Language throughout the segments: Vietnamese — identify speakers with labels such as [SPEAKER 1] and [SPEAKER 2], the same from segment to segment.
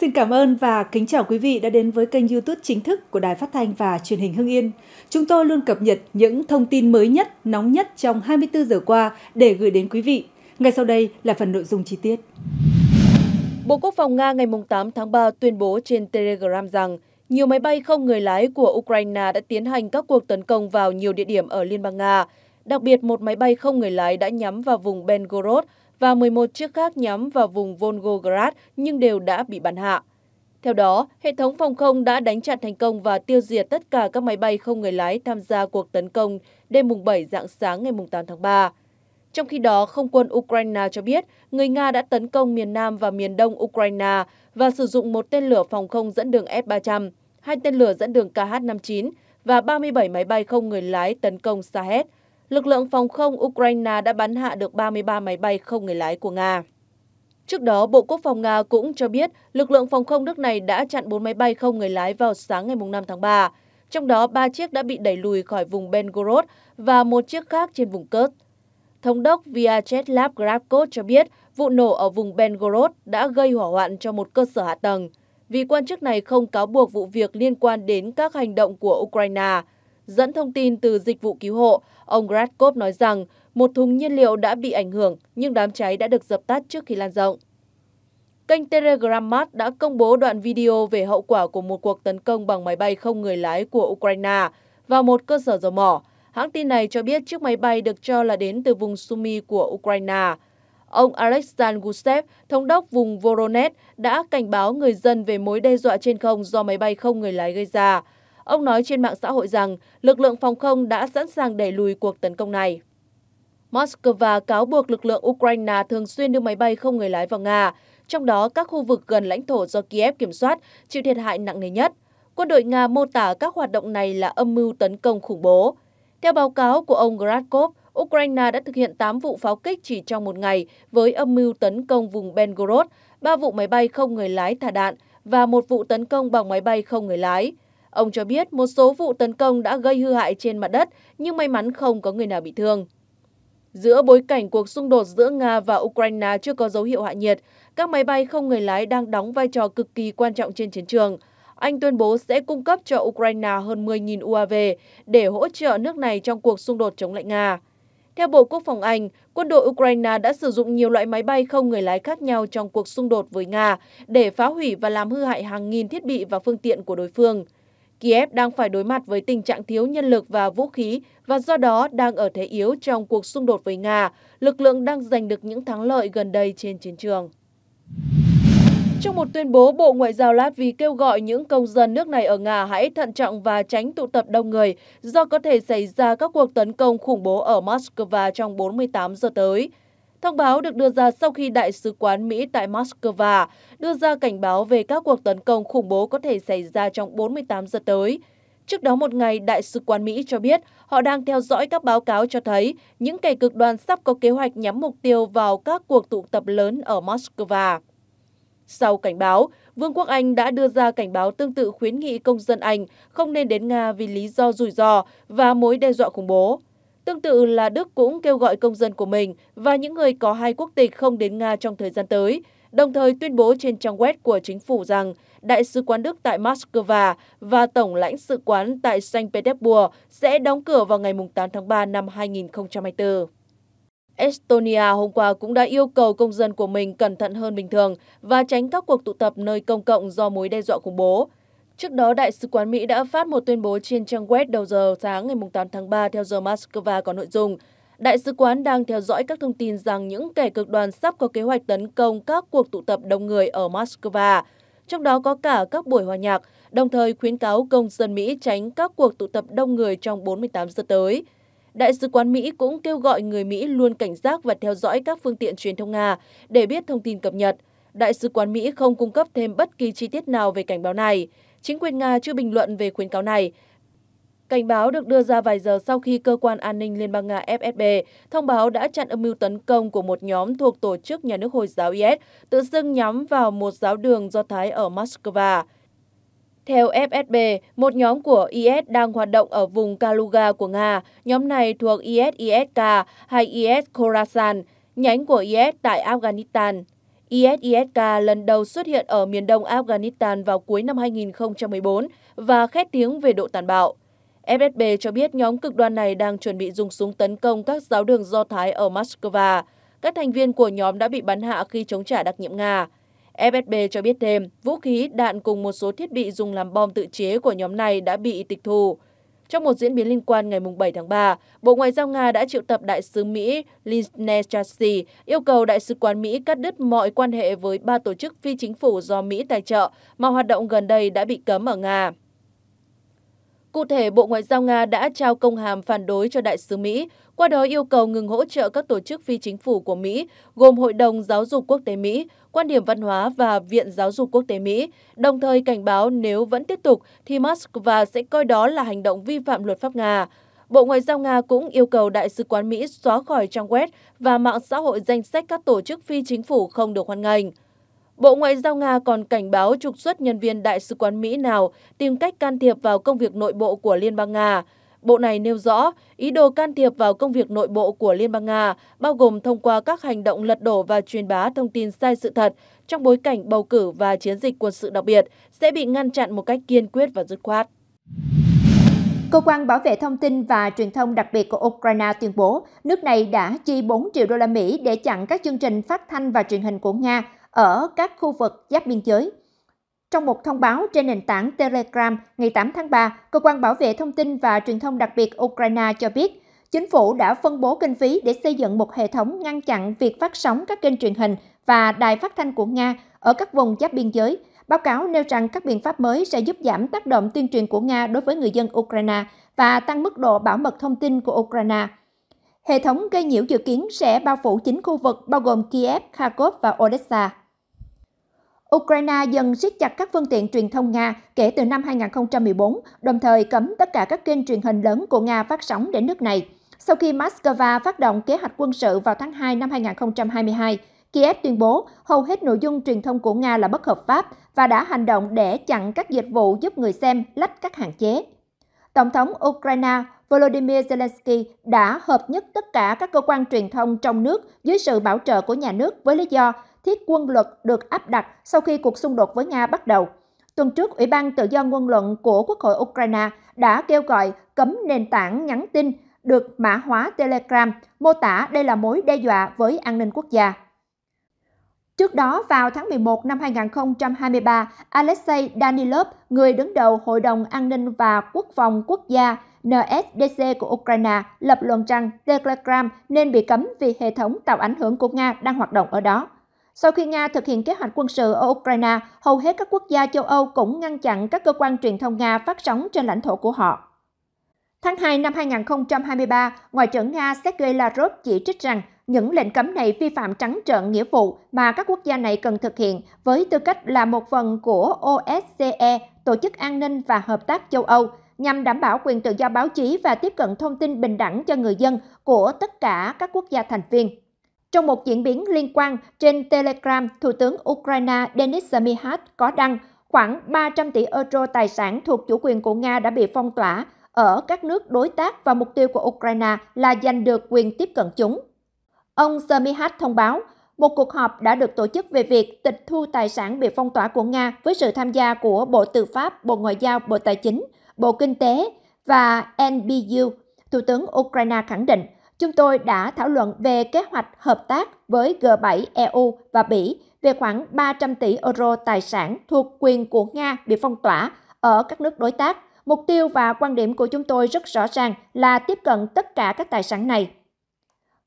[SPEAKER 1] Xin cảm ơn và kính chào quý vị đã đến với kênh YouTube chính thức của Đài Phát thanh và Truyền hình Hưng Yên. Chúng tôi luôn cập nhật những thông tin mới nhất, nóng nhất trong 24 giờ qua để gửi đến quý vị. Ngay sau đây là phần nội dung chi tiết. Bộ Quốc phòng Nga ngày 8 tháng 3 tuyên bố trên Telegram rằng nhiều máy bay không người lái của Ukraine đã tiến hành các cuộc tấn công vào nhiều địa điểm ở Liên bang Nga. Đặc biệt, một máy bay không người lái đã nhắm vào vùng Belgorod và 11 chiếc khác nhắm vào vùng Volgograd nhưng đều đã bị bắn hạ. Theo đó, hệ thống phòng không đã đánh chặn thành công và tiêu diệt tất cả các máy bay không người lái tham gia cuộc tấn công đêm mùng 7 dạng sáng ngày mùng 8 tháng 3. Trong khi đó, không quân Ukraine cho biết người Nga đã tấn công miền Nam và miền Đông Ukraine và sử dụng một tên lửa phòng không dẫn đường S-300, hai tên lửa dẫn đường KH-59 và 37 máy bay không người lái tấn công Sahed – lực lượng phòng không Ukraine đã bắn hạ được 33 máy bay không người lái của Nga. Trước đó, Bộ Quốc phòng Nga cũng cho biết lực lượng phòng không nước này đã chặn 4 máy bay không người lái vào sáng ngày 5 tháng 3, trong đó 3 chiếc đã bị đẩy lùi khỏi vùng Belgorod và một chiếc khác trên vùng Kursk. Thống đốc Vyacheslav Grabko cho biết vụ nổ ở vùng Belgorod đã gây hỏa hoạn cho một cơ sở hạ tầng, vì quan chức này không cáo buộc vụ việc liên quan đến các hành động của Ukraine – Dẫn thông tin từ dịch vụ cứu hộ, ông Gratkov nói rằng một thùng nhiên liệu đã bị ảnh hưởng nhưng đám cháy đã được dập tắt trước khi lan rộng. Kênh Telegram Mart đã công bố đoạn video về hậu quả của một cuộc tấn công bằng máy bay không người lái của Ukraine vào một cơ sở dầu mỏ. Hãng tin này cho biết chiếc máy bay được cho là đến từ vùng Sumy của Ukraine. Ông Alexander Gusev, thống đốc vùng Voronezh, đã cảnh báo người dân về mối đe dọa trên không do máy bay không người lái gây ra. Ông nói trên mạng xã hội rằng lực lượng phòng không đã sẵn sàng đẩy lùi cuộc tấn công này. Moscow cáo buộc lực lượng Ukraine thường xuyên đưa máy bay không người lái vào Nga, trong đó các khu vực gần lãnh thổ do Kiev kiểm soát chịu thiệt hại nặng nề nhất. Quân đội Nga mô tả các hoạt động này là âm mưu tấn công khủng bố. Theo báo cáo của ông Gradkov, Ukraine đã thực hiện 8 vụ pháo kích chỉ trong một ngày với âm mưu tấn công vùng Belgorod, 3 vụ máy bay không người lái thả đạn và một vụ tấn công bằng máy bay không người lái. Ông cho biết một số vụ tấn công đã gây hư hại trên mặt đất, nhưng may mắn không có người nào bị thương. Giữa bối cảnh cuộc xung đột giữa Nga và Ukraine chưa có dấu hiệu hạ nhiệt, các máy bay không người lái đang đóng vai trò cực kỳ quan trọng trên chiến trường. Anh tuyên bố sẽ cung cấp cho Ukraine hơn 10.000 UAV để hỗ trợ nước này trong cuộc xung đột chống lại Nga. Theo Bộ Quốc phòng Anh, quân đội Ukraine đã sử dụng nhiều loại máy bay không người lái khác nhau trong cuộc xung đột với Nga để phá hủy và làm hư hại hàng nghìn thiết bị và phương tiện của đối phương. Kiev đang phải đối mặt với tình trạng thiếu nhân lực và vũ khí và do đó đang ở thế yếu trong cuộc xung đột với Nga. Lực lượng đang giành được những thắng lợi gần đây trên chiến trường. Trong một tuyên bố, Bộ Ngoại giao Latvia kêu gọi những công dân nước này ở Nga hãy thận trọng và tránh tụ tập đông người do có thể xảy ra các cuộc tấn công khủng bố ở Moscow trong 48 giờ tới. Thông báo được đưa ra sau khi Đại sứ quán Mỹ tại Moscow đưa ra cảnh báo về các cuộc tấn công khủng bố có thể xảy ra trong 48 giờ tới. Trước đó một ngày, Đại sứ quán Mỹ cho biết họ đang theo dõi các báo cáo cho thấy những kẻ cực đoan sắp có kế hoạch nhắm mục tiêu vào các cuộc tụ tập lớn ở Moscow. Sau cảnh báo, Vương quốc Anh đã đưa ra cảnh báo tương tự khuyến nghị công dân Anh không nên đến Nga vì lý do rủi ro và mối đe dọa khủng bố. Tương tự là Đức cũng kêu gọi công dân của mình và những người có hai quốc tịch không đến Nga trong thời gian tới, đồng thời tuyên bố trên trang web của chính phủ rằng Đại sứ quán Đức tại Moscow và Tổng lãnh sự quán tại Saint Petersburg sẽ đóng cửa vào ngày 8 tháng 3 năm 2024. Estonia hôm qua cũng đã yêu cầu công dân của mình cẩn thận hơn bình thường và tránh các cuộc tụ tập nơi công cộng do mối đe dọa khủng bố. Trước đó, Đại sứ quán Mỹ đã phát một tuyên bố trên trang web đầu giờ sáng ngày 8 tháng 3 theo giờ Moscow có nội dung Đại sứ quán đang theo dõi các thông tin rằng những kẻ cực đoan sắp có kế hoạch tấn công các cuộc tụ tập đông người ở Moscow, trong đó có cả các buổi hòa nhạc, đồng thời khuyến cáo công dân Mỹ tránh các cuộc tụ tập đông người trong 48 giờ tới. Đại sứ quán Mỹ cũng kêu gọi người Mỹ luôn cảnh giác và theo dõi các phương tiện truyền thông Nga để biết thông tin cập nhật. Đại sứ quán Mỹ không cung cấp thêm bất kỳ chi tiết nào về cảnh báo này. Chính quyền Nga chưa bình luận về khuyến cáo này. Cảnh báo được đưa ra vài giờ sau khi cơ quan an ninh Liên bang Nga FSB thông báo đã chặn âm mưu tấn công của một nhóm thuộc tổ chức nhà nước Hồi giáo IS tự xưng nhắm vào một giáo đường Do Thái ở Moscow. Theo FSB, một nhóm của IS đang hoạt động ở vùng Kaluga của Nga. Nhóm này thuộc IS-ISK hay IS Khorasan, nhánh của IS tại Afghanistan. ISISK lần đầu xuất hiện ở miền đông Afghanistan vào cuối năm 2014 và khét tiếng về độ tàn bạo. FSB cho biết nhóm cực đoan này đang chuẩn bị dùng súng tấn công các giáo đường Do Thái ở Moscow. Các thành viên của nhóm đã bị bắn hạ khi chống trả đặc nhiệm Nga. FSB cho biết thêm, vũ khí, đạn cùng một số thiết bị dùng làm bom tự chế của nhóm này đã bị tịch thu. Trong một diễn biến liên quan ngày 7 tháng 3, Bộ Ngoại giao Nga đã triệu tập Đại sứ Mỹ Linne Chassi yêu cầu Đại sứ quán Mỹ cắt đứt mọi quan hệ với ba tổ chức phi chính phủ do Mỹ tài trợ mà hoạt động gần đây đã bị cấm ở Nga. Cụ thể, Bộ Ngoại giao Nga đã trao công hàm phản đối cho Đại sứ Mỹ, qua đó yêu cầu ngừng hỗ trợ các tổ chức phi chính phủ của Mỹ, gồm Hội đồng Giáo dục Quốc tế Mỹ, Quan điểm Văn hóa và Viện Giáo dục Quốc tế Mỹ, đồng thời cảnh báo nếu vẫn tiếp tục thì Moscow sẽ coi đó là hành động vi phạm luật pháp Nga. Bộ Ngoại giao Nga cũng yêu cầu Đại sứ quán Mỹ xóa khỏi trang web và mạng xã hội danh sách các tổ chức phi chính phủ không được hoan nghênh. Bộ Ngoại giao Nga còn cảnh báo trục xuất nhân viên đại sứ quán Mỹ nào tìm cách can thiệp vào công việc nội bộ của Liên bang Nga. Bộ này nêu rõ, ý đồ can thiệp vào công việc nội bộ của Liên bang Nga bao gồm thông qua các hành động lật đổ và truyền bá thông tin sai sự thật trong bối cảnh bầu cử và chiến dịch quân sự đặc biệt sẽ bị ngăn chặn một cách kiên quyết và dứt khoát.
[SPEAKER 2] Cơ quan bảo vệ thông tin và truyền thông đặc biệt của Ukraine tuyên bố, nước này đã chi 4 triệu đô la Mỹ để chặn các chương trình phát thanh và truyền hình của Nga ở các khu vực giáp biên giới. Trong một thông báo trên nền tảng Telegram ngày 8 tháng 3, Cơ quan Bảo vệ Thông tin và Truyền thông đặc biệt Ukraine cho biết, chính phủ đã phân bố kinh phí để xây dựng một hệ thống ngăn chặn việc phát sóng các kênh truyền hình và đài phát thanh của Nga ở các vùng giáp biên giới. Báo cáo nêu rằng các biện pháp mới sẽ giúp giảm tác động tuyên truyền của Nga đối với người dân Ukraine và tăng mức độ bảo mật thông tin của Ukraine. Hệ thống gây nhiễu dự kiến sẽ bao phủ chính khu vực bao gồm Kiev, Kharkov và Odessa. Ukraine dần siết chặt các phương tiện truyền thông Nga kể từ năm 2014, đồng thời cấm tất cả các kênh truyền hình lớn của Nga phát sóng đến nước này. Sau khi Moscow phát động kế hoạch quân sự vào tháng 2 năm 2022, Kiev tuyên bố hầu hết nội dung truyền thông của Nga là bất hợp pháp và đã hành động để chặn các dịch vụ giúp người xem lách các hạn chế. Tổng thống Ukraine Volodymyr Zelensky đã hợp nhất tất cả các cơ quan truyền thông trong nước dưới sự bảo trợ của nhà nước với lý do thiết quân luật được áp đặt sau khi cuộc xung đột với Nga bắt đầu. Tuần trước, Ủy ban Tự do ngôn luận của Quốc hội Ukraine đã kêu gọi cấm nền tảng nhắn tin được mã hóa Telegram, mô tả đây là mối đe dọa với an ninh quốc gia. Trước đó, vào tháng 11 năm 2023, Alexei Danilov, người đứng đầu Hội đồng An ninh và Quốc phòng Quốc gia NSDC của Ukraine, lập luận rằng Telegram nên bị cấm vì hệ thống tạo ảnh hưởng của Nga đang hoạt động ở đó. Sau khi Nga thực hiện kế hoạch quân sự ở Ukraine, hầu hết các quốc gia châu Âu cũng ngăn chặn các cơ quan truyền thông Nga phát sóng trên lãnh thổ của họ. Tháng 2 năm 2023, Ngoại trưởng Nga Sergei Lavrov chỉ trích rằng những lệnh cấm này vi phạm trắng trợn nghĩa vụ mà các quốc gia này cần thực hiện với tư cách là một phần của OSCE, Tổ chức An ninh và Hợp tác châu Âu, nhằm đảm bảo quyền tự do báo chí và tiếp cận thông tin bình đẳng cho người dân của tất cả các quốc gia thành viên. Trong một diễn biến liên quan, trên Telegram, Thủ tướng Ukraine Denis Zamihad có đăng khoảng 300 tỷ euro tài sản thuộc chủ quyền của Nga đã bị phong tỏa ở các nước đối tác và mục tiêu của Ukraine là giành được quyền tiếp cận chúng. Ông Samihat thông báo, một cuộc họp đã được tổ chức về việc tịch thu tài sản bị phong tỏa của Nga với sự tham gia của Bộ Tư pháp, Bộ Ngoại giao, Bộ Tài chính, Bộ Kinh tế và NBU. Thủ tướng Ukraine khẳng định chúng tôi đã thảo luận về kế hoạch hợp tác với G7 EU và Bỉ về khoảng 300 tỷ euro tài sản thuộc quyền của Nga bị phong tỏa ở các nước đối tác. Mục tiêu và quan điểm của chúng tôi rất rõ ràng là tiếp cận tất cả các tài sản này.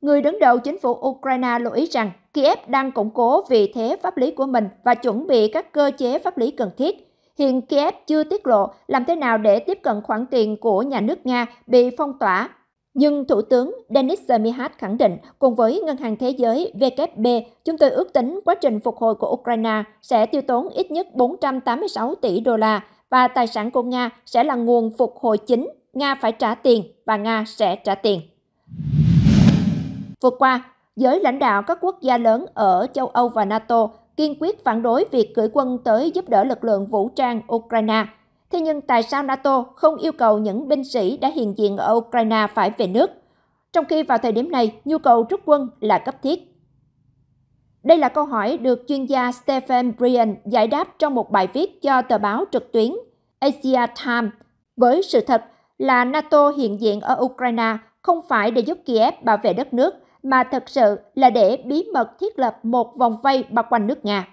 [SPEAKER 2] Người đứng đầu chính phủ Ukraine lưu ý rằng Kiev đang củng cố vị thế pháp lý của mình và chuẩn bị các cơ chế pháp lý cần thiết. Hiện Kiev chưa tiết lộ làm thế nào để tiếp cận khoản tiền của nhà nước Nga bị phong tỏa nhưng Thủ tướng Denis Mihas khẳng định, cùng với Ngân hàng Thế giới WB, chúng tôi ước tính quá trình phục hồi của Ukraine sẽ tiêu tốn ít nhất 486 tỷ đô la và tài sản của Nga sẽ là nguồn phục hồi chính. Nga phải trả tiền và Nga sẽ trả tiền. Vừa qua, giới lãnh đạo các quốc gia lớn ở châu Âu và NATO kiên quyết phản đối việc gửi quân tới giúp đỡ lực lượng vũ trang Ukraine – Thế nhưng tại sao NATO không yêu cầu những binh sĩ đã hiện diện ở Ukraine phải về nước? Trong khi vào thời điểm này, nhu cầu rút quân là cấp thiết. Đây là câu hỏi được chuyên gia Stephen Brian giải đáp trong một bài viết cho tờ báo trực tuyến Asia Times với sự thật là NATO hiện diện ở Ukraine không phải để giúp Kiev bảo vệ đất nước, mà thật sự là để bí mật thiết lập một vòng vây bao quanh nước Nga.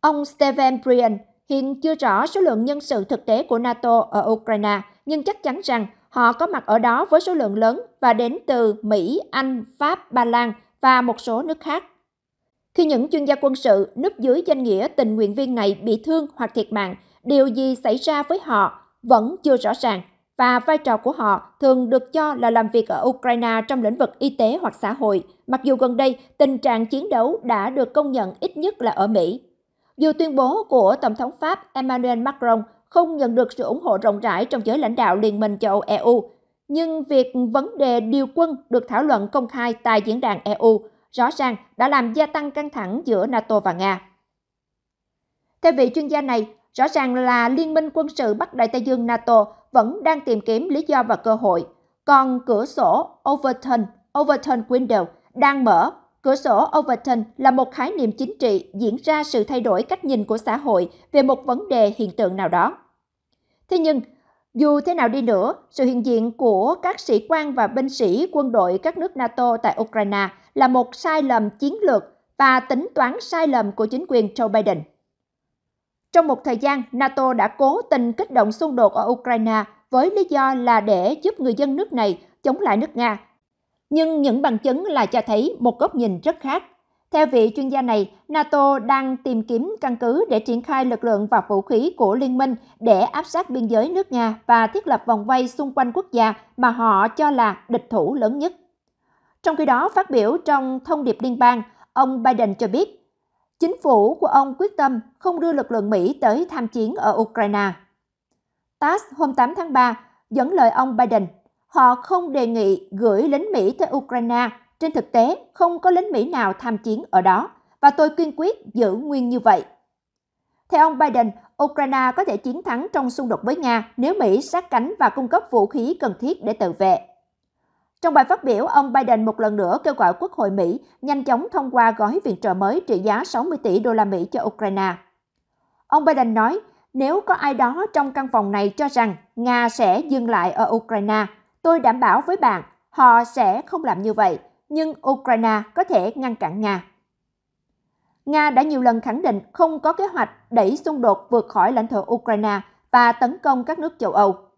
[SPEAKER 2] Ông Stephen Brian Hiện chưa rõ số lượng nhân sự thực tế của NATO ở Ukraine, nhưng chắc chắn rằng họ có mặt ở đó với số lượng lớn và đến từ Mỹ, Anh, Pháp, Ba Lan và một số nước khác. Khi những chuyên gia quân sự núp dưới danh nghĩa tình nguyện viên này bị thương hoặc thiệt mạng, điều gì xảy ra với họ vẫn chưa rõ ràng và vai trò của họ thường được cho là làm việc ở Ukraine trong lĩnh vực y tế hoặc xã hội, mặc dù gần đây tình trạng chiến đấu đã được công nhận ít nhất là ở Mỹ. Dù tuyên bố của Tổng thống Pháp Emmanuel Macron không nhận được sự ủng hộ rộng rãi trong giới lãnh đạo Liên minh châu Âu EU, nhưng việc vấn đề điều quân được thảo luận công khai tại diễn đàn EU rõ ràng đã làm gia tăng căng thẳng giữa NATO và Nga. Theo vị chuyên gia này, rõ ràng là Liên minh quân sự Bắc Đại Tây Dương NATO vẫn đang tìm kiếm lý do và cơ hội, còn cửa sổ Overton, Overton Window đang mở Cửa sổ Overton là một khái niệm chính trị diễn ra sự thay đổi cách nhìn của xã hội về một vấn đề hiện tượng nào đó. Thế nhưng, dù thế nào đi nữa, sự hiện diện của các sĩ quan và binh sĩ quân đội các nước NATO tại Ukraine là một sai lầm chiến lược và tính toán sai lầm của chính quyền Joe Biden. Trong một thời gian, NATO đã cố tình kích động xung đột ở Ukraine với lý do là để giúp người dân nước này chống lại nước Nga nhưng những bằng chứng là cho thấy một góc nhìn rất khác. Theo vị chuyên gia này, NATO đang tìm kiếm căn cứ để triển khai lực lượng và vũ khí của liên minh để áp sát biên giới nước Nga và thiết lập vòng vây xung quanh quốc gia mà họ cho là địch thủ lớn nhất. Trong khi đó, phát biểu trong thông điệp liên bang, ông Biden cho biết, chính phủ của ông quyết tâm không đưa lực lượng Mỹ tới tham chiến ở Ukraine. TASS hôm 8 tháng 3 dẫn lời ông Biden họ không đề nghị gửi lính Mỹ tới Ukraine. Trên thực tế, không có lính Mỹ nào tham chiến ở đó, và tôi kiên quyết giữ nguyên như vậy. Theo ông Biden, Ukraine có thể chiến thắng trong xung đột với Nga nếu Mỹ sát cánh và cung cấp vũ khí cần thiết để tự vệ. Trong bài phát biểu, ông Biden một lần nữa kêu gọi Quốc hội Mỹ nhanh chóng thông qua gói viện trợ mới trị giá 60 tỷ đô la Mỹ cho Ukraine. Ông Biden nói, nếu có ai đó trong căn phòng này cho rằng Nga sẽ dừng lại ở Ukraine, Tôi đảm bảo với bạn, họ sẽ không làm như vậy, nhưng Ukraine có thể ngăn cản Nga. Nga đã nhiều lần khẳng định không có kế hoạch đẩy xung đột vượt khỏi lãnh thổ Ukraine và tấn công các nước châu Âu.